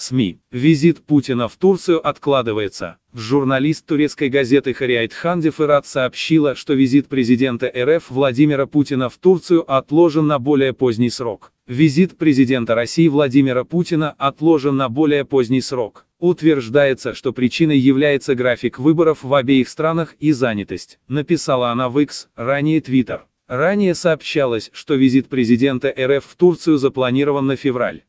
СМИ. Визит Путина в Турцию откладывается. Журналист турецкой газеты «Хариайт Ханди Ферат» сообщила, что визит президента РФ Владимира Путина в Турцию отложен на более поздний срок. Визит президента России Владимира Путина отложен на более поздний срок. Утверждается, что причиной является график выборов в обеих странах и занятость, написала она в X, ранее Twitter. Ранее сообщалось, что визит президента РФ в Турцию запланирован на февраль.